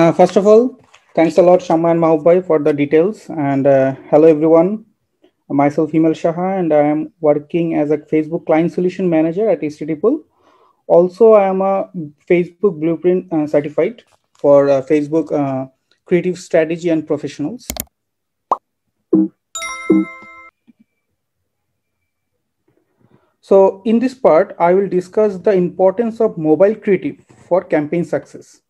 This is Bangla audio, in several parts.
Uh, first of all, thanks a lot, Shamma and Mahubhai, for the details. And uh, hello, everyone. Myself, Himal Shah, and I am working as a Facebook Client Solution Manager at ECTPool. Also, I am a Facebook Blueprint uh, certified for uh, Facebook uh, Creative Strategy and Professionals. So in this part, I will discuss the importance of mobile creative for campaign success.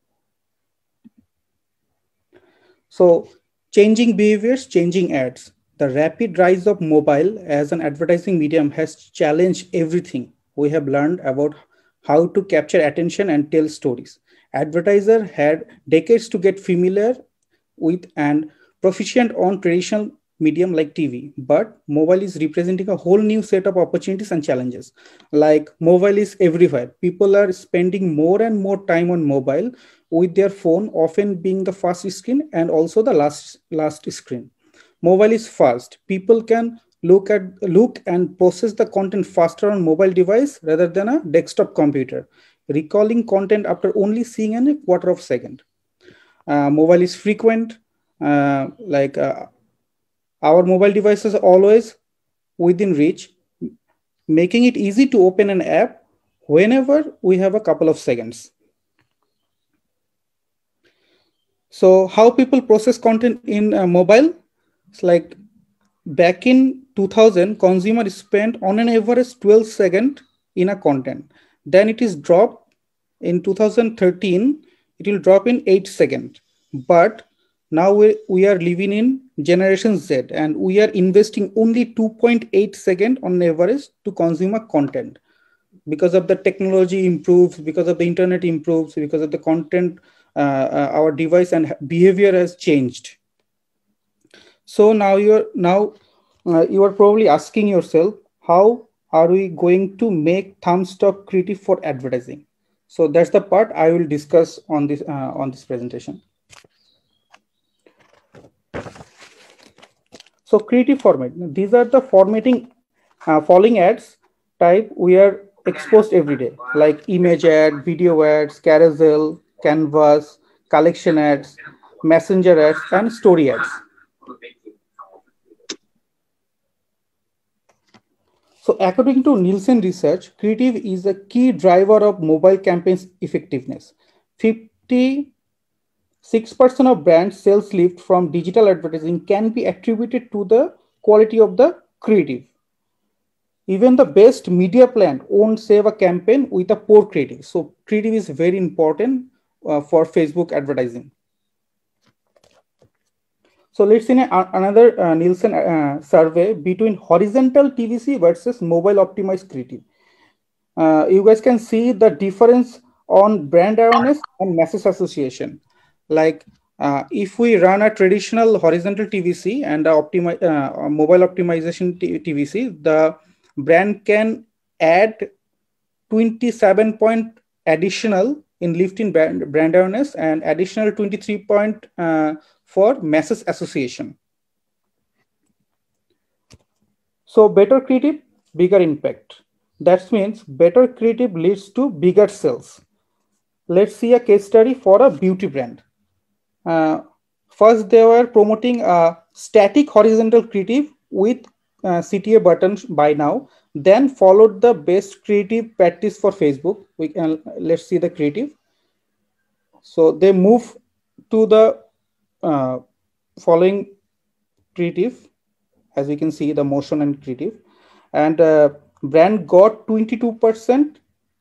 So changing behaviors, changing ads. The rapid rise of mobile as an advertising medium has challenged everything we have learned about how to capture attention and tell stories. Advertiser had decades to get familiar with and proficient on traditional medium like TV, but mobile is representing a whole new set of opportunities and challenges. Like mobile is everywhere. People are spending more and more time on mobile with their phone often being the first screen and also the last last screen. Mobile is fast. People can look at look and process the content faster on mobile device rather than a desktop computer, recalling content after only seeing a quarter of a second. Uh, mobile is frequent, uh, like uh, our mobile device is always within reach, making it easy to open an app whenever we have a couple of seconds. So how people process content in uh, mobile? It's like back in 2000, consumer spent on an average 12 second in a content. Then it is dropped in 2013, it will drop in eight second. But now we, we are living in generation z and we are investing only 2.8 second on average to consume a content because of the technology improves because of the internet improves because of the content uh, uh, our device and behavior has changed so now you're now uh, you are probably asking yourself how are we going to make thumbstock creative for advertising so that's the part i will discuss on this uh, on this presentation So creative format. These are the formatting uh, following ads type we are exposed every day, like image ad, video ads, carousel, canvas, collection ads, messenger ads, and story ads. So according to Nielsen research, creative is a key driver of mobile campaigns effectiveness. 50 6% of brand sales lift from digital advertising can be attributed to the quality of the creative. Even the best media plan won't save a campaign with a poor creative. So creative is very important uh, for Facebook advertising. So let's see another uh, Nielsen uh, survey between horizontal TVC versus mobile optimized creative. Uh, you guys can see the difference on brand awareness and message association like uh, if we run a traditional horizontal TVC and a optimi- uh, mobile optimization TVC, the brand can add 27 point additional in lift brand, brand awareness and additional 23 point uh, for masses association. So better creative, bigger impact. That means better creative leads to bigger sales. Let's see a case study for a beauty brand. Uh, first, they were promoting a static horizontal creative with uh, CTA buttons by now, then followed the best creative practice for Facebook. We can, let's see the creative. So they move to the uh, following creative, as we can see the motion and creative. And uh, brand got 22%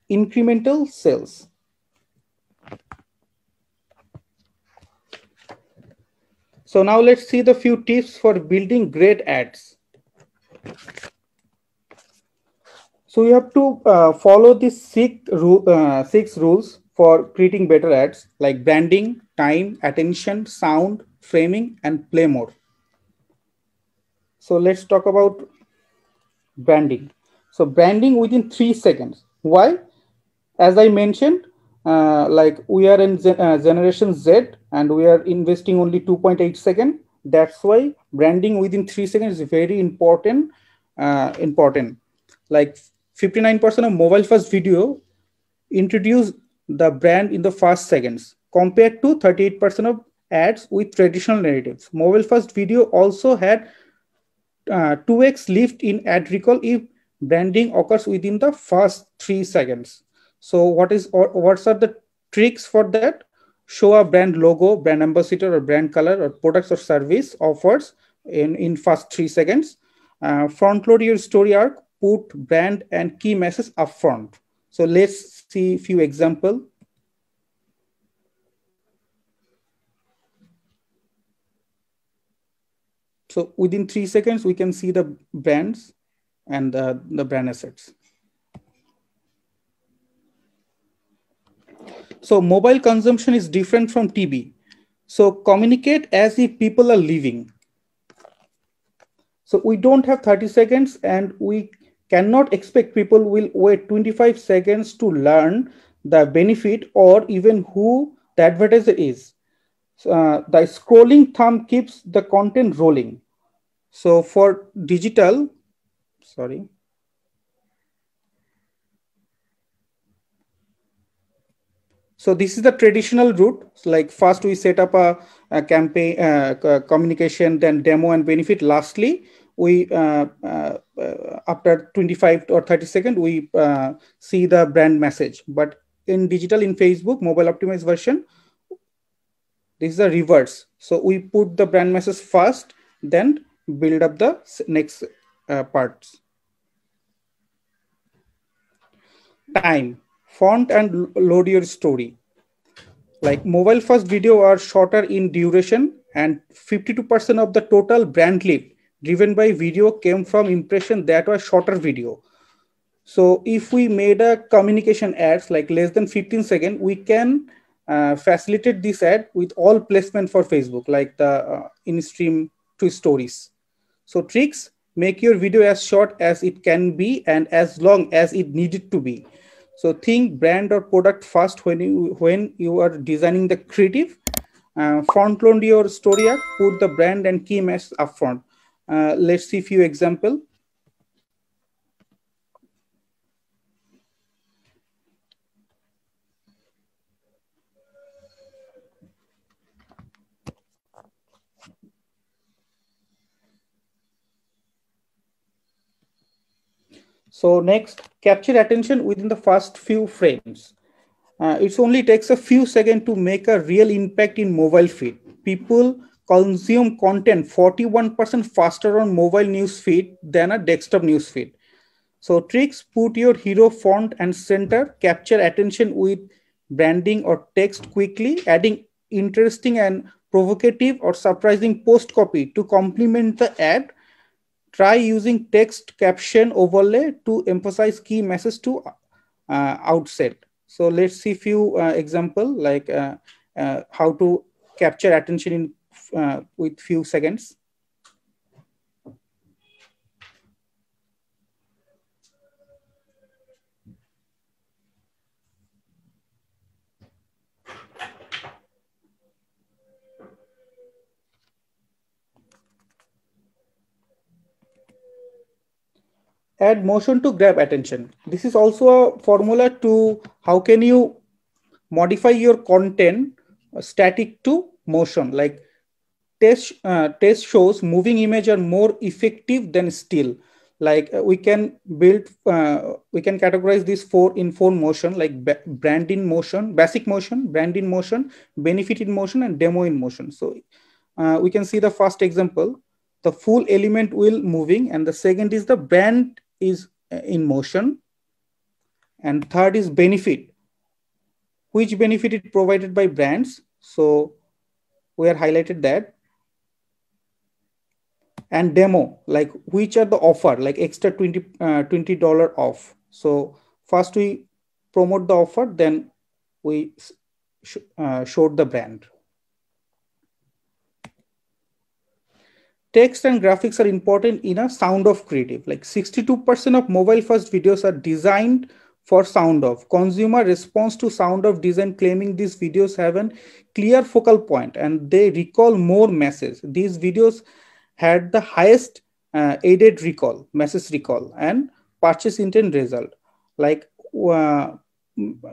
incremental sales. So now let's see the few tips for building great ads. So you have to uh, follow these six, ru uh, six rules for creating better ads like branding, time, attention, sound, framing, and play more. So let's talk about branding. So branding within three seconds. Why? As I mentioned, uh, like we are in uh, generation Z and we are investing only 2.8 second. That's why branding within three seconds is very important. Uh, important. Like 59% of mobile first video introduce the brand in the first seconds compared to 38% of ads with traditional narratives. Mobile first video also had 2x uh, lift in ad recall if branding occurs within the first three seconds. So what is or what's are the tricks for that? Show a brand logo, brand ambassador, or brand color, or products or service offers in in first three seconds. Uh, front load your story arc. Put brand and key messages up front. So let's see few example. So within three seconds, we can see the brands and the, uh, the brand assets. So mobile consumption is different from TV. So communicate as if people are leaving. So we don't have 30 seconds and we cannot expect people will wait 25 seconds to learn the benefit or even who the advertiser is. Uh, the scrolling thumb keeps the content rolling. So for digital, sorry, So this is the traditional route. So like first we set up a, a campaign, uh, communication, then demo and benefit. Lastly, we uh, uh, after 25 or 30 second we uh, see the brand message. But in digital, in Facebook mobile optimized version, this is the reverse. So we put the brand message first, then build up the next uh, parts. Time font and load your story. Like mobile first video are shorter in duration and 52% of the total brand lift driven by video came from impression that was shorter video. So if we made a communication ads like less than 15 second, we can uh, facilitate this ad with all placement for Facebook, like the uh, in stream to stories. So tricks, make your video as short as it can be and as long as it needed to be so think brand or product first when you when you are designing the creative uh, front load your story up put the brand and key message upfront uh, let's see few example So next, capture attention within the first few frames. Uh, it only takes a few seconds to make a real impact in mobile feed. People consume content 41% faster on mobile news feed than a desktop news feed. So tricks, put your hero font and center, capture attention with branding or text quickly, adding interesting and provocative or surprising post copy to complement the ad Try using text caption overlay to emphasize key message to uh, outset. So let's see few uh, example like uh, uh how to capture attention in uh, with few seconds. add motion to grab attention. This is also a formula to how can you modify your content uh, static to motion like test uh, test shows moving image are more effective than still like uh, we can build uh, we can categorize these four in four motion like brand in motion basic motion brand in motion benefit in motion and demo in motion so uh, we can see the first example the full element will moving and the second is the brand is uh, in motion. And third is benefit, which benefit is provided by brands. So we are highlighted that. And demo, like which are the offer, like extra 20, uh, $20 off. So first we promote the offer, then we sh uh, showed the brand. text and graphics are important in a sound of creative. Like 62% of mobile first videos are designed for sound of. Consumer response to sound of design claiming these videos have a clear focal point and they recall more messages. These videos had the highest uh, aided recall, message recall and purchase intent result. Like uh,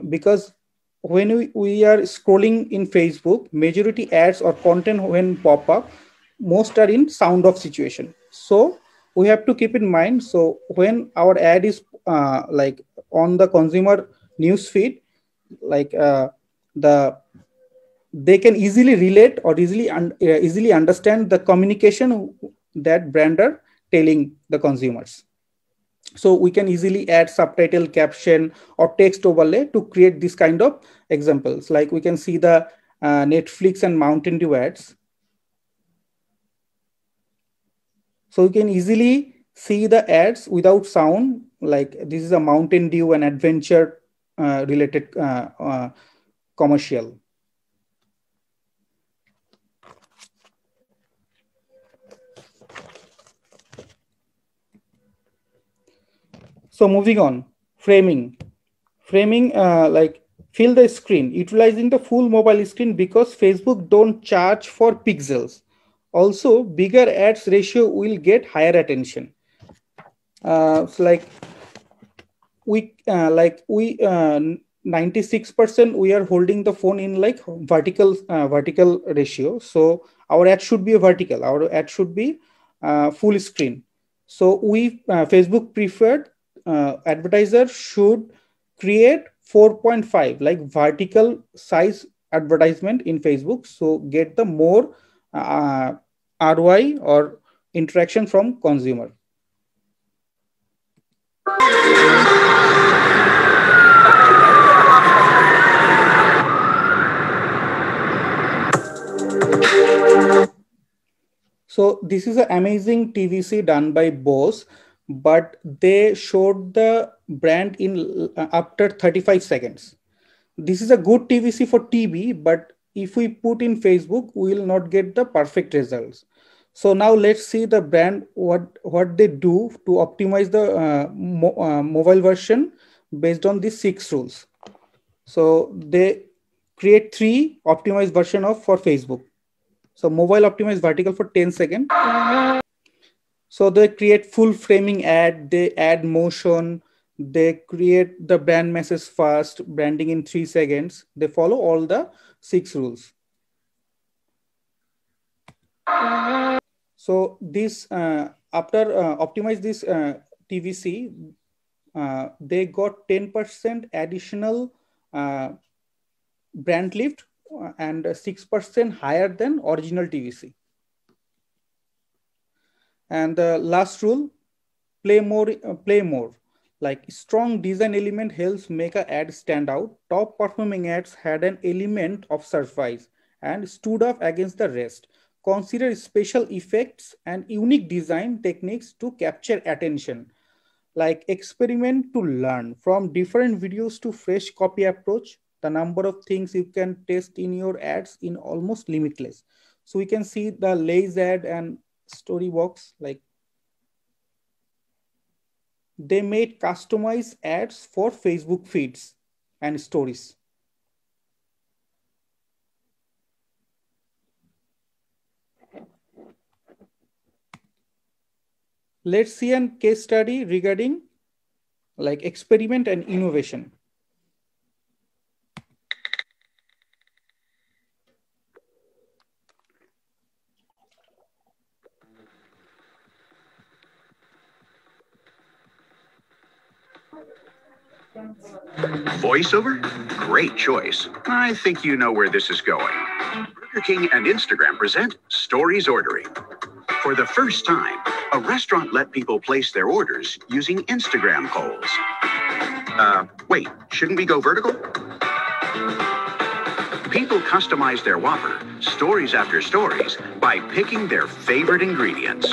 because when we, we are scrolling in Facebook, majority ads or content when pop up, most are in sound off situation so we have to keep in mind so when our ad is uh, like on the consumer news feed like uh, the they can easily relate or easily un- uh, easily understand the communication that brand are telling the consumers so we can easily add subtitle caption or text overlay to create this kind of examples like we can see the uh, netflix and mountain dew ads So you can easily see the ads without sound. Like this is a Mountain Dew and adventure uh, related uh, uh, commercial. So moving on, framing. Framing uh, like fill the screen utilizing the full mobile screen because Facebook don't charge for pixels also bigger ads ratio will get higher attention uh, so like we uh, like we 96% uh, we are holding the phone in like vertical uh, vertical ratio so our ad should be vertical our ad should be uh, full screen so we facebook preferred advertiser should create 4.5 like vertical size advertisement in facebook so get the more uh, ROI or interaction from consumer. So this is an amazing TVC done by Bose, but they showed the brand in uh, after 35 seconds. This is a good TVC for TV, but if we put in Facebook, we will not get the perfect results. So now let's see the brand, what, what they do to optimize the uh, mo uh, mobile version based on these six rules. So they create three optimized version of for Facebook. So mobile optimized vertical for 10 seconds. So they create full framing ad, they add motion, they create the brand message fast, branding in three seconds. They follow all the six rules. So this, uh, after uh, optimize this uh, TVC, uh, they got 10% additional uh, brand lift uh, and 6% higher than original TVC. And the last rule, play more, play more like strong design element helps make a ad stand out top performing ads had an element of surprise and stood up against the rest consider special effects and unique design techniques to capture attention like experiment to learn from different videos to fresh copy approach the number of things you can test in your ads in almost limitless so we can see the lays ad and story box like they made customized ads for Facebook feeds and stories. Let's see a case study regarding like experiment and innovation. voiceover? Great choice. I think you know where this is going. Burger King and Instagram present Stories Ordering. For the first time, a restaurant let people place their orders using Instagram polls. Uh, wait, shouldn't we go vertical? People customize their Whopper, stories after stories, by picking their favorite ingredients.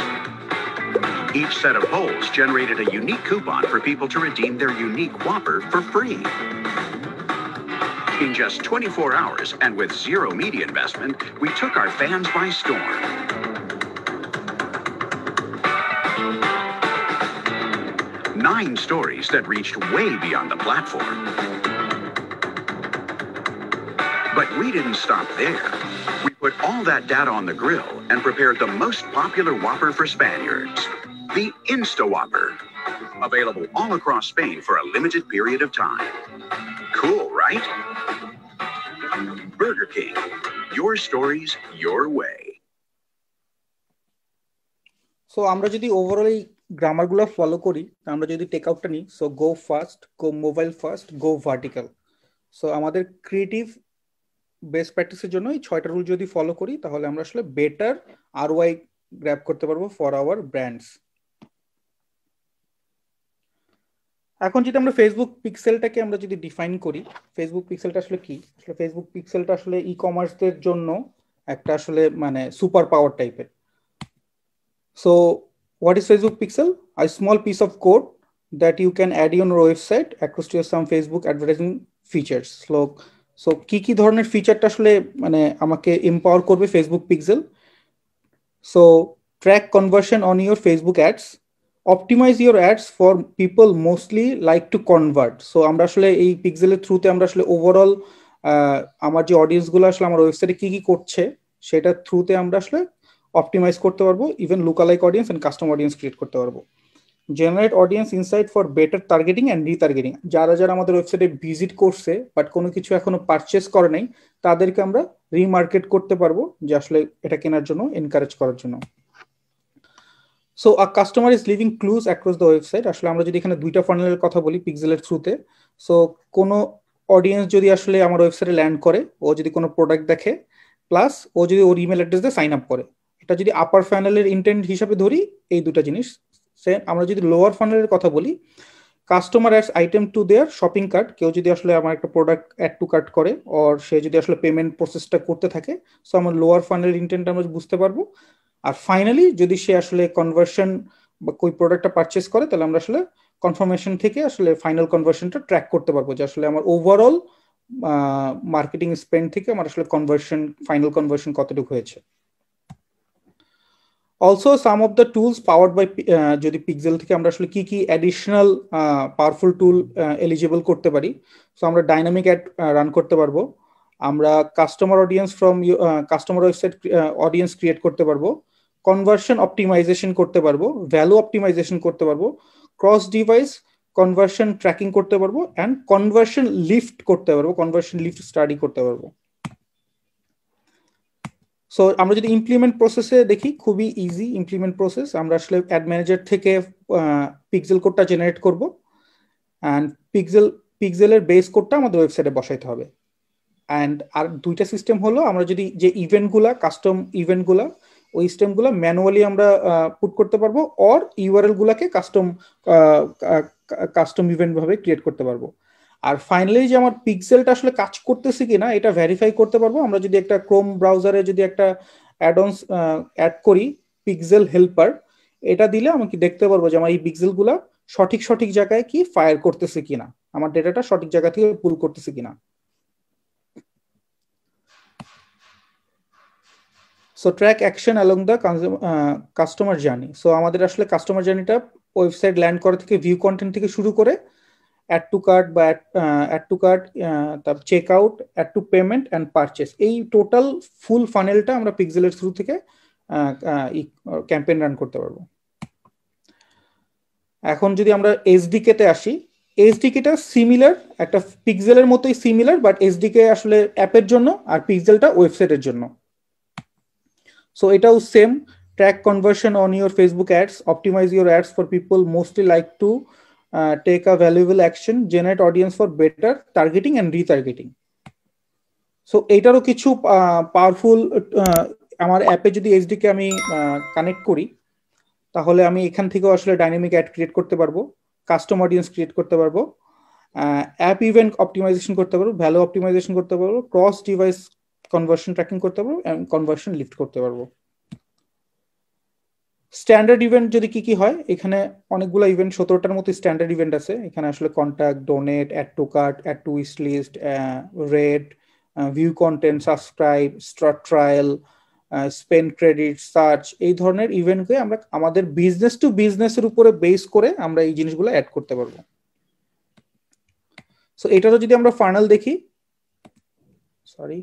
Each set of holes generated a unique coupon for people to redeem their unique Whopper for free. In just 24 hours and with zero media investment, we took our fans by storm. nine stories that reached way beyond the platform. But we didn't stop there. We put all that data on the grill and prepared the most popular Whopper for Spaniards the Insta Whopper. Available all across Spain for a limited period of time. Cool, right? Burger King, your stories, your way. So, আমরা যদি overall grammar গুলো follow করি, আমরা যদি take out নি, so go fast, go mobile first, go vertical. So, আমাদের creative best practice জন্য এই ছয়টা rule যদি follow করি, তাহলে আমরা আসলে better ROI grab করতে পারবো for our brands. এখন যদি আমরা ফেসবুক পিক্সেলটাকে আমরা যদি ডিফাইন করি ফেসবুক পিক্সেলটা আসলে কি আসলে ফেসবুক পিক্সেলটা আসলে ই কমার্সের জন্য একটা আসলে মানে সুপার পাওয়ার টাইপের so what is Facebook pixel a small piece of code that you can add your website across to some Facebook advertising features so so কি কি ধরনের ফিচারটা আসলে মানে আমাকে এম্পাওয়ার করবে Facebook pixel so track conversion on your Facebook ads optimise your ads for people mostly like to convert so আমরা আসলে এই পিক্সেলের থ্রুতে আমরা আসলে ওভারঅল আমার যে অডিয়েন্সগুলো আসলে আমার ওয়েবসাইটে কি কি করছে সেটার থ্রুতে আমরা আসলে অপটিমাইজ করতে পারবো even lookalike audience and custom audience create করতে পারবো generate audience insight for better targeting and retargeting যারা যারা আমাদের ওয়েবসাইটে ভিজিট করছে বাট কোনো কিছু এখনো পারচেস করে নাই তাদেরকে আমরা রিমার্কেট করতে পারবো যে আসলে এটা কেনার জন্য এনকারেজ করার জন্য so a customer is leaving clues across the website আসলে আমরা যদি এখানে দুইটা ফানেলের কথা বলি পিক্সেলের থ্রুতে সো কোনো অডিয়েন্স যদি আসলে আমার ওয়েবসাইটে ল্যান্ড করে ও যদি কোনো প্রোডাক্ট দেখে প্লাস ও যদি ওর ইমেল অ্যাড্রেস দিয়ে সাইন আপ করে এটা যদি আপার ফ্যানেলের ইন্টেন্ট হিসাবে ধরি এই দুটো জিনিস আমরা যদি লোয়ার ফানেলের কথা বলি customer adds item to their shopping cart কেউ যদি আসলে আমার একটা প্রোডাক্ট অ্যাড টু কার্ট করে ওর সে যদি আসলে পেমেন্ট প্রসেসটা করতে থাকে সো আমার লোয়ার ফানেল ইন্টেন্ট আমরা বুঝতে পারবো আর ফাইনালি যদি সে আসলে কনভার্সন বা কই প্রোডাক্টটা পারচেস করে তাহলে আমরা আসলে কনফার্মেশন থেকে আসলে ফাইনাল কনভার্সনটা ট্র্যাক করতে পারবো যে আসলে আমার ওভারঅল মার্কেটিং স্পেন্ড থেকে আমার আসলে কনভার্সন ফাইনাল কনভার্সন কতটুকু হয়েছে also some of the tools powered by যদি পিকজেল থেকে আমরা আসলে কি কি অ্যাডিশনাল পাওয়ারফুল টুল এলিজিবল করতে পারি সো আমরা ডাইনামিক অ্যাড রান করতে পারবো আমরা customer audience from customer website audience create করতে পারবো কনভার্সন অপটিমাইজেশন করতে পারবো ভ্যালু অপটিমাইজেশন করতে পারবো ক্রস ডিভাইস কনভার্সন ট্র্যাকিং করতে পারবো অ্যান্ড কনভার্সন লিফট করতে পারবো কনভার্সন লিফট স্টাডি করতে পারবো সো আমরা যদি ইমপ্লিমেন্ট প্রসেসে দেখি খুবই ইজি ইমপ্লিমেন্ট প্রসেস আমরা আসলে অ্যাড ম্যানেজার থেকে পিক্সেল কোডটা জেনারেট করব অ্যান্ড পিক্সেল পিক্সেলের বেস কোডটা আমাদের ওয়েবসাইটে বসাইতে হবে অ্যান্ড আর দুইটা সিস্টেম হলো আমরা যদি যে ইভেন্টগুলা কাস্টম ইভেন্টগুলা ওই স্টেমগুলো ম্যানুয়ালি আমরা পুট করতে পারবো অর ইউআরএল গুলাকে কাস্টম কাস্টম ইভেন্ট ভাবে ক্রিয়েট করতে পারবো আর ফাইনালি যে আমার পিক্সেলটা আসলে কাজ করতেছে কিনা এটা ভেরিফাই করতে পারবো আমরা যদি একটা ক্রোম ব্রাউজারে যদি একটা অ্যাডন্স অ্যাড করি পিক্সেল হেল্পার এটা দিলে আমাকে দেখতে পারবো যে আমার এই পিক্সেলগুলা সঠিক সঠিক জায়গায় কি ফায়ার করতেছে কিনা আমার ডেটাটা সঠিক জায়গা থেকে পুল করতেছে কিনা so track action along the customer journey so আমাদের আসলে কাস্টমার জার্নিটা ওয়েবসাইট ল্যান্ড করা থেকে ভিউ কন্টেন্ট থেকে শুরু করে অ্যাড টু কার্ড বা অ্যাড টু কার্ড তারপর check out add to payment and purchase এই টোটাল ফুল ফানেলটা আমরা পিক্সেলের থ্রু থেকে campaign uh, uh, run uh, করতে পারবো এখন যদি আমরা এসডি তে আসি এসডি টা সিমিলার একটা পিক্সেলের মতোই সিমিলার বাট এসডিকে আসলে অ্যাপের জন্য আর পিক্সেলটা ওয়েবসাইটের জন্য So it is same track conversion on your Facebook ads, optimize your ads for people mostly like to uh, take a valuable action, generate audience for better targeting and retargeting. So এটারও কিছু পাওয়ারফুল আমার অ্যাপে যদি এসডিকে আমি কানেক্ট করি তাহলে আমি এখান থেকেও আসলে ডাইনামিক অ্যাড ক্রিয়েট করতে পারবো কাস্টম অডিয়েন্স ক্রিয়েট করতে পারবো অ্যাপ ইভেন্ট অপটিমাইজেশন করতে পারবো ভ্যালু অপটিমাইজেশন করতে পারবো ক্রস ডিভাইস কনভার্সন ট্র্যাকিং করতে পারবো কনভার্সন লিফট করতে পারবো স্ট্যান্ডার্ড ইভেন্ট যদি কি কি হয় এখানে অনেকগুলো ইভেন্ট সতেরোটার মতো স্ট্যান্ডার্ড ইভেন্ট আছে এখানে আসলে contact donate add to cart add to wish list read view content subscribe start trial spend credit search এই ধরনের ইভেন্টকে আমরা আমাদের বিজনেস টু বিজনেসের উপরে বেস করে আমরা এই জিনিসগুলো অ্যাড করতে পারবো সো এটারও যদি আমরা ফাইনাল দেখি সরি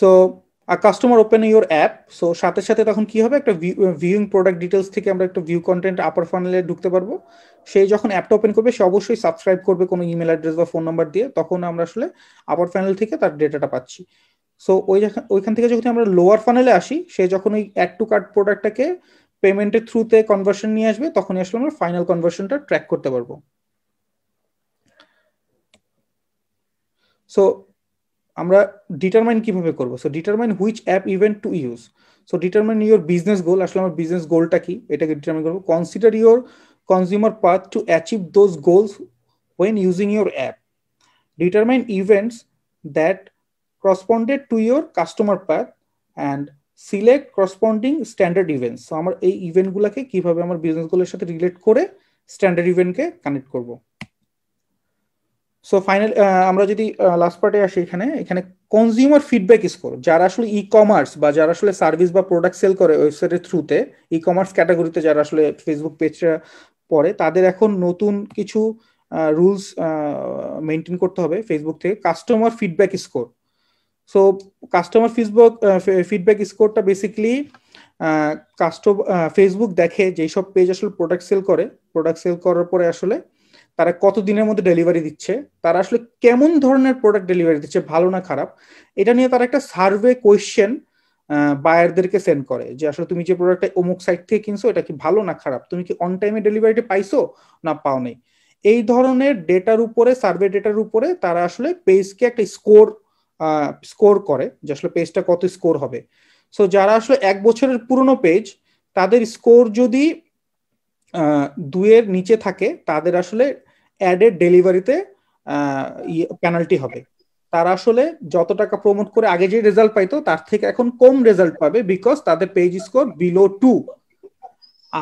সো আর customer open your app so সাথে সাথে তখন কি হবে একটা ভিউইং প্রোডাক্ট ডিটেলস থেকে আমরা একটা ভিউ কন্টেন্ট আপার ফানেলে ঢুকতে পারবো সে যখন অ্যাপটা ওপেন করবে সে অবশ্যই সাবস্ক্রাইব করবে কোনো ইমেল অ্যাড্রেস বা ফোন নাম্বার দিয়ে তখন আমরা আসলে আপার ফ্যানেল থেকে তার ডেটাটা পাচ্ছি সো ওই ওইখান থেকে যখন আমরা লোয়ার ফানেলে আসি সে যখন ওই অ্যাড টু কার্ড প্রোডাক্টটাকে পেমেন্টের থ্রুতে কনভার্সন নিয়ে আসবে তখনই আসলে আমরা ফাইনাল কনভার্সনটা ট্র্যাক করতে পারবো সো আমরা ডিটারমাইন কিভাবে করব so determine which app event to use so determine your business goal আসলে আমার বিজনেস গোলটা কি এটাকে ডিটারমাইন করবো consider your consumer path to achieve those goals when using your app determine events that corresponded to your customer path and select corresponding standard events so আমার এই ইভেন্টগুলোকে কিভাবে আমার বিজনেস গোলের সাথে রিলেট করে স্ট্যান্ডার্ড ইভেন্টকে কানেক্ট করবো সো ফাইনাল আমরা যদি লাস্ট পার্টে আসি এখানে এখানে কনজিউমার ফিডব্যাক স্কোর যারা আসলে ই কমার্স বা যারা আসলে সার্ভিস বা প্রোডাক্ট সেল করে ওয়েবসাইটের থ্রুতে ই কমার্স ক্যাটাগরিতে যারা আসলে ফেসবুক পেজটা পড়ে তাদের এখন নতুন কিছু রুলস মেনটেন করতে হবে ফেসবুক থেকে customer feedback score so customer Facebook feedback স্কোরটা বেসিক্যালি কাস্টম ফেসবুক দেখে যেসব পেজ আসলে প্রোডাক্ট সেল করে প্রোডাক্ট সেল করার পরে আসলে তারা কত দিনের মধ্যে ডেলিভারি দিচ্ছে তারা আসলে কেমন ধরনের প্রোডাক্ট ডেলিভারি দিচ্ছে ভালো না খারাপ এটা নিয়ে তারা একটা সার্ভে কোয়েশ্চেন বায়ারদেরকে সেন্ড করে যে আসলে তুমি যে প্রোডাক্টটা অমুক সাইট থেকে কিনছো এটা কি ভালো না খারাপ তুমি কি অন টাইমে ডেলিভারিটি পাইছো না পাও নাই এই ধরনের ডেটার উপরে সার্ভে ডেটার উপরে তারা আসলে পেজকে একটা স্কোর স্কোর করে যে আসলে পেজটা কত স্কোর হবে সো যারা আসলে এক বছরের পুরনো পেজ তাদের স্কোর যদি দুয়ের নিচে থাকে তাদের আসলে অ্যাডের ডেলিভারিতে পেনাল্টি হবে তারা আসলে যত টাকা প্রমোট করে আগে যে রেজাল্ট পাইতো তার থেকে এখন কম রেজাল্ট পাবে বিকজ তাদের পেজ স্কোর বিলো টু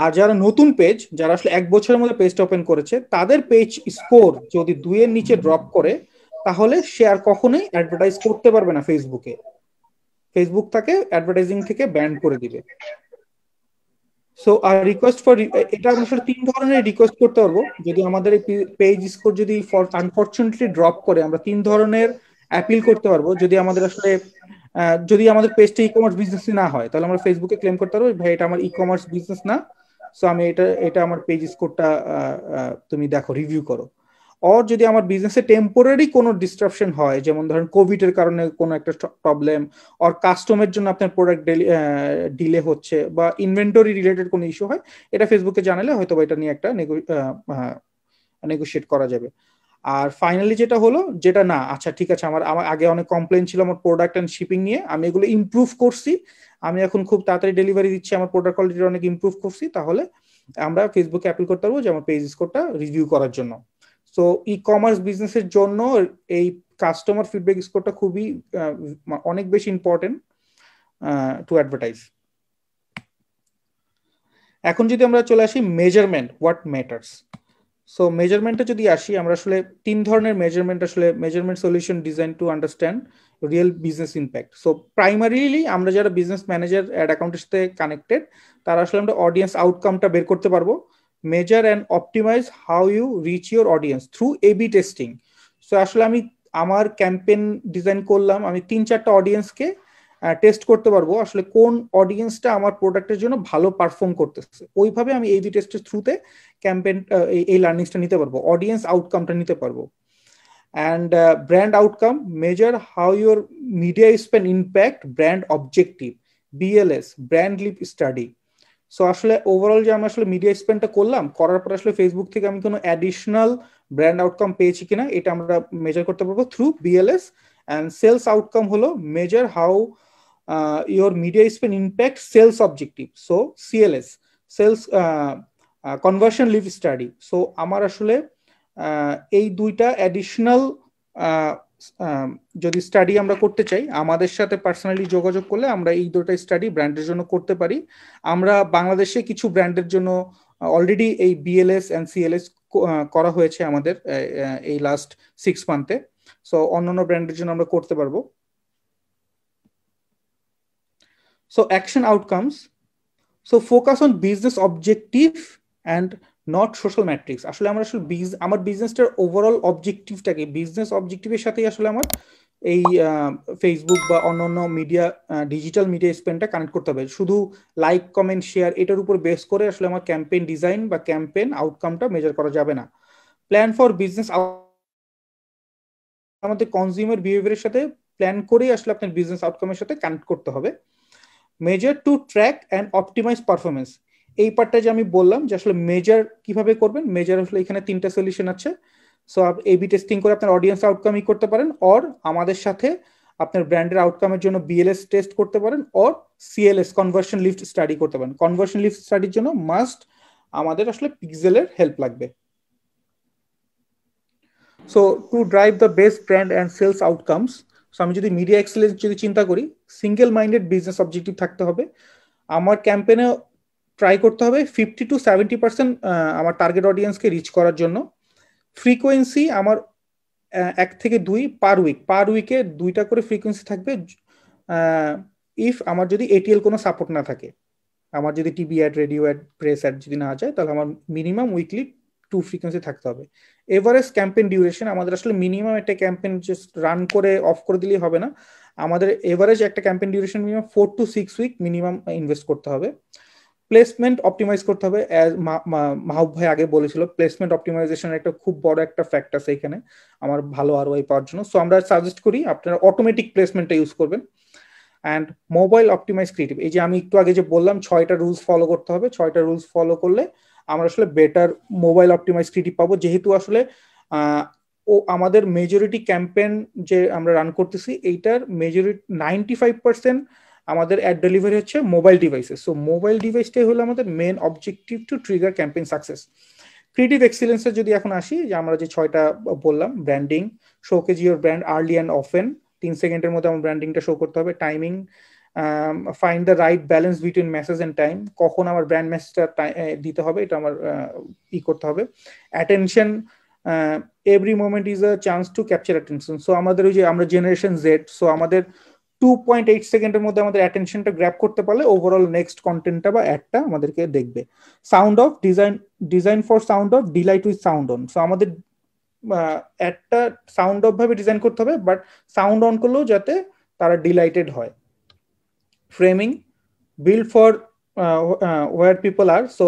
আর যারা নতুন পেজ যারা আসলে এক বছরের মধ্যে পেজটা ওপেন করেছে তাদের পেজ স্কোর যদি দুইয়ের নিচে ড্রপ করে তাহলে সে আর কখনোই অ্যাডভার্টাইজ করতে পারবে না ফেসবুকে ফেসবুক তাকে অ্যাডভার্টাইজিং থেকে ব্যান করে দিবে সো আর রিকোয়েস্ট ফর এটা আমরা আসলে তিন ধরনের রিকোয়েস্ট করতে পারবো যদি আমাদের পেজ স্কোর যদি আনফর্চুনেটলি ড্রপ করে আমরা তিন ধরনের অ্যাপিল করতে পারবো যদি আমাদের আসলে যদি আমাদের পেজটা ই কমার্স বিজনেস না হয় তাহলে আমরা ফেসবুকে ক্লেম করতে পারবো ভাই এটা আমার ই কমার্স বিজনেস না সো আমি এটা এটা আমার পেজ স্কোরটা তুমি দেখো রিভিউ করো অর যদি আমার বিজনেসে টেম্পোরারি কোনো ডিস্ট্রাকশন হয় যেমন ধরেন কোভিডের কারণে কোনো একটা প্রবলেম অর কাস্টমের জন্য আপনার প্রোডাক্ট ডিলে হচ্ছে বা ইনভেন্টরি রিলেটেড কোনো ইস্যু হয় এটা ফেসবুকে জানালে হয়তো এটা নিয়ে একটা নেগোশিয়েট করা যাবে আর ফাইনালি যেটা হলো যেটা না আচ্ছা ঠিক আছে আমার আমার আগে অনেক কমপ্লেন ছিল আমার প্রোডাক্ট অ্যান্ড শিপিং নিয়ে আমি এগুলো ইমপ্রুভ করছি আমি এখন খুব তাড়াতাড়ি ডেলিভারি দিচ্ছি আমার প্রোডাক্ট কোয়ালিটি অনেক ইমপ্রুভ করছি তাহলে আমরা ফেসবুকে অ্যাপিল করতে পারবো যে আমার পেজ স্কোরটা রিভিউ করার জন্য সো ই কমার্স বিজনেসের জন্য এই কাস্টমার ফিডব্যাক স্কোরটা খুবই অনেক বেশি ইম্পর্টেন্ট টু অ্যাডভার্টাইজ এখন যদি আমরা চলে আসি মেজারমেন্ট হোয়াট ম্যাটার্স সো মেজারমেন্টে যদি আসি আমরা আসলে তিন ধরনের মেজারমেন্ট আসলে measurement solution design to understand real business impact so primarily আমরা যারা বিজনেস ম্যানেজার অ্যাড অ্যাকাউন্টের সাথে কানেক্টেড তারা আসলে আমরা অডিয়েন্স আউটকামটা বের করতে পারবো measure and optimize how you reach your audience through A B testing so আসলে আমি আমার ক্যাম্পেন ডিজাইন করলাম আমি তিন চারটা অডিয়েন্সকে টেস্ট করতে পারবো আসলে কোন অডিয়েন্সটা আমার প্রোডাক্টের জন্য ভালো পারফর্ম করতেছে ওইভাবে আমি এবি টেস্টের থ্রুতে ক্যাম্পেন এই লার্নিংসটা নিতে পারবো অডিয়েন্স আউটকামটা নিতে পারবো and brand outcome measure how your media spend impact brand objective BLS brand lift study so আসলে ওভারঅল যে আমি আসলে মিডিয়া স্পেন্ডটা করলাম করার পর আসলে ফেসবুক থেকে আমি কোনো অ্যাডিশনাল ব্র্যান্ড আউটকাম পেয়েছি কিনা এটা আমরা মেজার করতে পারবো through BLS and sales outcome হলো measure how your media spend impact sales objective so CLS sales conversion লিভ স্টাডি সো আমার আসলে এই দুইটা অ্যাডিশনাল যদি স্টাডি আমরা করতে চাই আমাদের সাথে পার্সোনালি যোগাযোগ করলে আমরা এই দুটো স্টাডি ব্র্যান্ডের জন্য করতে পারি আমরা বাংলাদেশে কিছু ব্র্যান্ডের জন্য অলরেডি এই বিএলএস এন্ড সিএলএস করা হয়েছে আমাদের এই লাস্ট সিক্স মান্থে সো অন্যান্য ব্র্যান্ডের জন্য আমরা করতে পারবো so action outcomes so focus on business objective and not social metrics আসলে আমার আসলে আমার বিজনেসটার ওভারঅল অবজেক্টিভটাকে বিজনেস অবজেক্টিভের সাথেই আসলে আমার এই ফেসবুক বা অন্যান্য মিডিয়া ডিজিটাল মিডিয়া স্পেনটা কানেক্ট করতে হবে শুধু লাইক কমেন্ট শেয়ার এটার উপর বেস করে আসলে আমার ক্যাম্পেইন ডিজাইন বা ক্যাম্পেইন আউটকামটা মেজার করা যাবে না প্ল্যান ফর বিজনেস আমাদের কনজিউমার বিহেভিয়ারের সাথে প্ল্যান করেই আসলে আপনার বিজনেস আউটকামের সাথে কানেক্ট করতে হবে measure to track and optimize performance এই পার্টটা যে আমি বললাম যে আসলে মেজার কিভাবে করবেন মেজার আসলে এখানে তিনটা সলিউশন আছে সো এবি টেস্টিং করে আপনার অডিয়েন্স আউটকামই করতে পারেন অর আমাদের সাথে আপনার ব্র্যান্ডের আউটকামের জন্য বিএলএস টেস্ট করতে পারেন or CLS conversion lift study করতে পারেন কনভার্সন লিফট স্টাডির জন্য মাস্ট আমাদের আসলে পিক্সেলের হেল্প লাগবে so to drive the best brand and sales outcomes so আমি যদি মিডিয়া এক্সেলেন্স যদি চিন্তা করি সিঙ্গেল মাইন্ডেড বিজনেস অবজেক্টিভ থাকতে হবে আমার ক্যাম্পেনে ট্রাই করতে হবে ফিফটি টু সেভেন্টি পার্সেন্ট আমার টার্গেট অডিয়েন্সকে রিচ করার জন্য ফ্রিকোয়েন্সি আমার এক থেকে দুই পার উইক পার উইকে দুইটা করে ফ্রিকোয়েন্সি থাকবে ইফ আমার যদি এটিএল কোনো সাপোর্ট না থাকে আমার যদি TV ad radio ad press ad যদি না যায় তাহলে আমার মিনিমাম উইকলি টু ফ্রিকোয়েন্সি থাকতে হবে এভারেজ ক্যাম্পেন ডিউরেশন আমাদের আসলে মিনিমাম একটা ক্যাম্পেন জাস্ট রান করে অফ করে দিলেই হবে না আমাদের এভারেজ একটা campaign duration minimum four to six week minimum invest করতে হবে প্লেসমেন্ট অপটিমাইজ করতে হবে মাহব ভাই আগে বলেছিল প্লেসমেন্ট অপটিমাইজেশন একটা খুব বড় একটা ফ্যাক্টর সেইখানে আমার ভালো আর ওয়াই পাওয়ার জন্য সো আমরা সাজেস্ট করি আপনারা অটোমেটিক প্লেসমেন্টটা ইউজ করবেন অ্যান্ড মোবাইল অপটিমাইজ ক্রিয়েটিভ এই যে আমি একটু আগে যে বললাম ছয়টা রুলস ফলো করতে হবে ছয়টা রুলস ফলো করলে আমরা আসলে বেটার মোবাইল অপটিমাইজ ক্রিয়েটিভ পাবো যেহেতু আসলে ও আমাদের মেজরিটি ক্যাম্পেন যে আমরা রান করতেছি এইটার মেজরিটি নাইনটি ফাইভ পার্সেন্ট আমাদের অ্যাড ডেলিভারি হচ্ছে মোবাইল ডিভাইসে সো মোবাইল ডিভাইসটাই হলো আমাদের main objective to trigger campaign success creative এক্সিলেন্সে যদি এখন আসি যে আমরা যে ছয়টা বললাম branding showcase your brand early and often তিন সেকেন্ডের মধ্যে আমার ব্র্যান্ডিংটা শো করতে হবে timing find the right balance between message and time কখন আমার ব্র্যান্ড মেসেজটা দিতে হবে এটা আমার ই করতে হবে attention every moment is a chance to capture attention so আমাদের ওই যে আমরা জেনারেশন জেড সো আমাদের টু পয়েন্ট এইট সেকেন্ডের মধ্যে আমাদের অ্যাটেনশনটা গ্র্যাপ করতে পারলে ওভারঅল নেক্সট কন্টেন্টটা বা অ্যাডটা আমাদেরকে দেখবে sound off design design for sound off delight with sound on so আমাদের অ্যাডটা সাউন্ড অফ ভাবে ডিজাইন করতে হবে বাট সাউন্ড অন করলেও যাতে তারা ডিলাইটেড হয় framing build for where people are so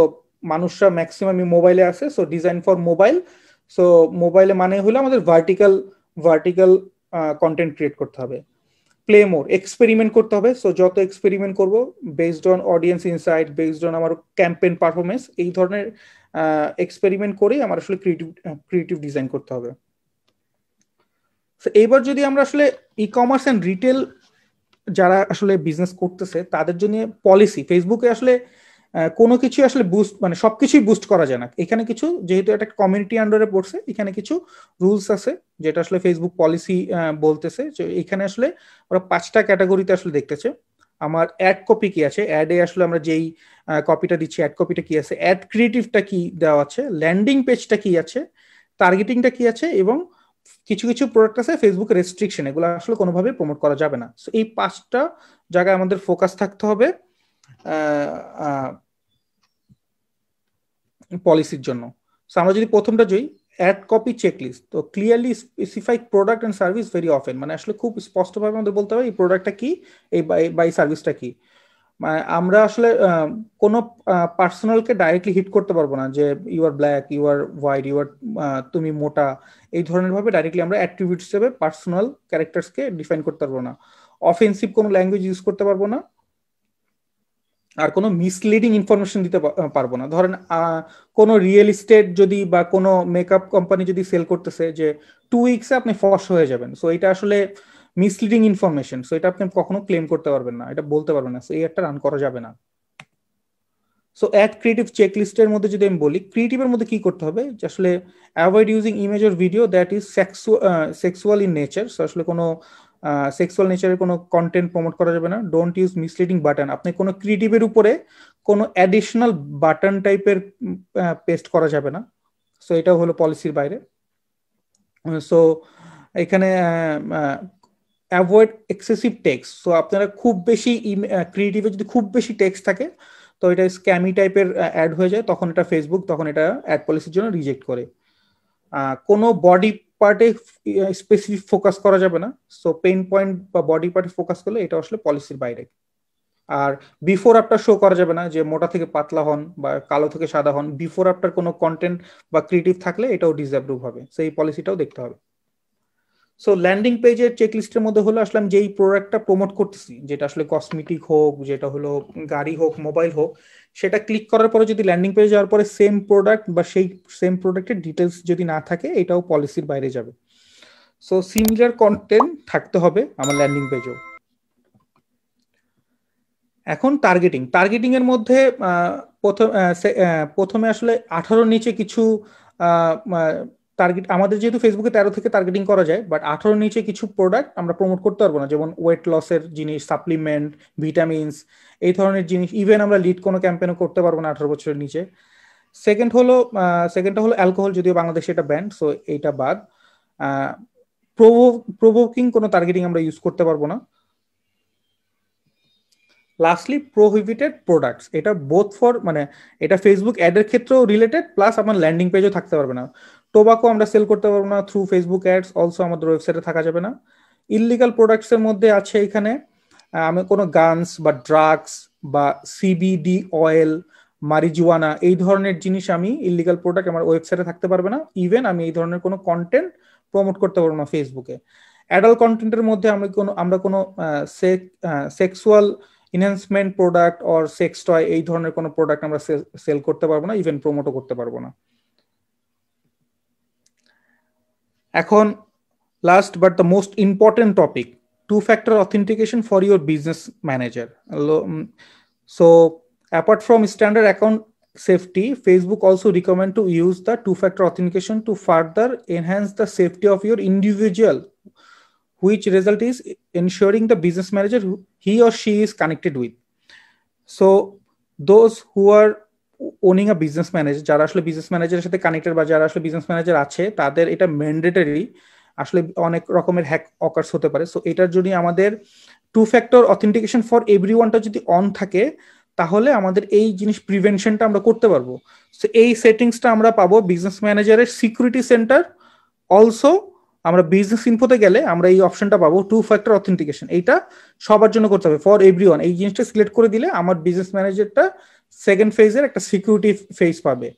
মানুষরা ম্যাক্সিমাম মোবাইলে আছে so design for mobile so মোবাইলে মানে হলো আমাদের ভার্টিক্যাল ভার্টিক্যাল কন্টেন্ট ক্রিয়েট করতে হবে প্লে মোর এক্সপেরিমেন্ট করতে হবে সো যত এক্সপেরিমেন্ট করব based on audience insight based on আমার ক্যাম্পেন পারফরমেন্স এই ধরনের এক্সপেরিমেন্ট করেই আমার আসলে ক্রিয়েটিভ ক্রিয়েটিভ ডিজাইন করতে হবে এইবার যদি আমরা আসলে ই কমার্স অ্যান্ড রিটেল যারা আসলে বিজনেস করতেছে তাদের জন্য পলিসি ফেসবুকে আসলে কোনো কিছু আসলে বুস্ট মানে সবকিছুই বুস্ট করা যায় না এখানে কিছু যেহেতু একটা কমিউনিটি আন্ডারে পড়ছে এখানে কিছু রুলস আছে যেটা আসলে ফেসবুক পলিসি বলতেছে এখানে আসলে ওরা পাঁচটা ক্যাটাগরিতে আসলে দেখতেছে আমার অ্যাড কপি কি আছে অ্যাডে আসলে আমরা যেই কপিটা দিচ্ছি অ্যাড কপিটা কি আছে অ্যাড ক্রিয়েটিভটা কি দেওয়া আছে ল্যান্ডিং পেজটা কি আছে টার্গেটিংটা কি আছে এবং কিছু কিছু প্রোডাক্ট আছে ফেসবুক রেস্ট্রিকশন এগুলো আসলে কোনোভাবে প্রমোট করা যাবে না এই পাঁচটা জায়গায় আমাদের ফোকাস থাকতে হবে পলিসির জন্য সো আমরা যদি প্রথমটা জই অ্যাড কপি চেকলিস্ট তো clearly specified product and service very often মানে আসলে খুব স্পষ্টভাবে আমাদের বলতে হবে এই প্রোডাক্টটা কি এই বাই সার্ভিসটা কি মানে আমরা আসলে কোনো পার্সোনালকে ডাইরেক্টলি হিট করতে পারবো না যে you are black you are white you are তুমি মোটা এই ধরনের ভাবে ডাইরেক্টলি আমরা অ্যাট্রিবিউট হিসেবে পার্সোনাল ক্যারেক্টার্সকে ডিফাইন করতে পারবো না অফেন্সিভ কোনো ল্যাঙ্গুয়েজ ইউজ করতে পারবো না আর কোনো মিসলিডিং ইনফরমেশন দিতে পারবো না ধরেন কোনো রিয়েল ইস্টেট যদি বা কোনো মেকআপ কোম্পানি যদি সেল করতেছে যে টু উইকসে আপনি ফস হয়ে যাবেন সো এটা আসলে মিসলিডিং ইনফরমেশন সো এটা আপনি কখনো ক্লেম করতে পারবেন না এটা বলতে পারবেন না সো এই একটা রান করা যাবে না সো এক ক্রিয়েটিভ চেকলিস্টের মধ্যে যদি আমি বলি ক্রিয়েটিভের মধ্যে কি করতে হবে আসলে avoid using image or video that is sexual in nature so আসলে কোনো সেক্সুয়াল নেচারের কোনো কন্টেন্ট প্রমোট করা যাবে না ডোন্ট ইউজ মিসলিডিং বাটন আপনি কোনো ক্রিয়েটিভের উপরে কোনো অ্যাডিশনাল বাটন টাইপের পেস্ট করা যাবে না সো এটাও হলো পলিসির বাইরে সো এখানে অ্যাভয়েড এক্সেসিভ টেক্স সো আপনারা খুব বেশি ক্রিয়েটিভে যদি খুব বেশি টেক্স থাকে তো এটা স্ক্যামি টাইপের অ্যাড হয়ে যায় তখন এটা ফেসবুক তখন এটা অ্যাড পলিসির জন্য রিজেক্ট করে কোনো বডি পার্টে স্পেসিফিক ফোকাস করা যাবে না সো পেইন পয়েন্ট বা বডি পার্টে ফোকাস করলে এটা আসলে পলিসির বাইরে আর বিফোর আফটার শো করা যাবে না যে মোটা থেকে পাতলা হন বা কালো থেকে সাদা হন বিফোর আফটার কোনো কন্টেন্ট বা ক্রিয়েটিভ থাকলে এটাও ডিজাপ্রুভ হবে সেই পলিসিটাও দেখতে হবে সো ল্যান্ডিং পেজের চেকলিস্টের মধ্যে হলো আসলে আমি যেই প্রোডাক্টটা প্রমোট করতেছি যেটা আসলে কসমেটিক হোক যেটা হলো গাড়ি হোক মোবাইল হোক সেটা ক্লিক করার পরে যদি ল্যান্ডিং পেজে যাওয়ার পরে সেম প্রোডাক্ট বা সেই সেম প্রোডাক্টের ডিটেলস যদি না থাকে এটাও পলিসির বাইরে যাবে সো সিমিলার কন্টেন্ট থাকতে হবে আমার ল্যান্ডিং পেজেও এখন টার্গেটিং টার্গেটিং এর মধ্যে প্রথমে আসলে আঠারো নিচে কিছু টার্গেট আমাদের যেহেতু ফেসবুকে তেরো থেকে টার্গেটিং করা যায় বাট আঠারোর নিচে কিছু প্রোডাক্ট আমরা প্রমোট করতে পারবো না যেমন ওয়েট লসের জিনিস সাপ্লিমেন্ট ভিটামিনস এই ধরনের জিনিস ইভেন আমরা লিড কোনো ক্যাম্পেনও করতে পারবো না আঠারো বছরের নিচে সেকেন্ড হলো সেকেন্ডটা হলো অ্যালকোহল যদিও বাংলাদেশে এটা ব্যান্ড সো এইটা বাদ প্রোভো প্রোভোকিং কোনো টার্গেটিং আমরা ইউজ করতে পারবো না লাস্টলি প্রোহিবিটেড প্রোডাক্টস এটা বোথ ফর মানে এটা ফেসবুক অ্যাডের ক্ষেত্রেও রিলেটেড প্লাস আমার ল্যান্ডিং পেজও থাকতে পারবে না টোবাকো আমরা সেল করতে পারবো না থ্রু ফেসবুক অ্যাডস অলসো আমাদের ওয়েবসাইটে থাকা যাবে না ইলিগাল প্রোডাক্টস এর মধ্যে আছে এখানে আমি কোনো গানস বা ড্রাগস বা সিবিডি অয়েল মারিজুয়ানা এই ধরনের জিনিস আমি ইলিগাল প্রোডাক্ট আমার ওয়েবসাইটে থাকতে পারবে না ইভেন আমি এই ধরনের কোনো কন্টেন্ট প্রমোট করতে পারবো না ফেসবুকে অ্যাডাল্ট কন্টেন্টের মধ্যে আমি কোনো আমরা কোনো sexual enhancement product or sex toy এই ধরনের কোনো প্রোডাক্ট আমরা সেল করতে পারবো না ইভেন প্রমোটও করতে পারবো না এখন last but the most important topic two factor authentication for your business manager so apart from standard account safety facebook also recommend to use the two factor authentication to further enhance the safety of your individual which result is ensuring the business manager he or she is connected with so those who are owning a business manager যারা আসলে বিজনেস ম্যানেজারের সাথে কানেক্টেড বা যারা আসলে বিজনেস ম্যানেজার আছে তাদের এটা ম্যান্ডেটারি আসলে অনেক রকমের হ্যাক অকার্স হতে পারে সো এটার জন্য আমাদের two factor authentication for every ওয়ানটা যদি অন থাকে তাহলে আমাদের এই জিনিস প্রিভেনশনটা আমরা করতে পারবো সো এই সেটিংসটা আমরা পাবো বিজনেস ম্যানেজারের সিকিউরিটি সেন্টার অলসো আমরা বিজনেস ইনফোতে গেলে আমরা এই অপশনটা পাবো টু ফ্যাক্টর অথেন্টিকেশন এইটা সবার জন্য করতে হবে ফর এভরি ওয়ান এই জিনিসটা সিলেক্ট করে দিলে আমার বিজনেস ম্যানেজারটা সেকেন্ড ফেজের একটা সিকিউরিটি ফেজ পাবে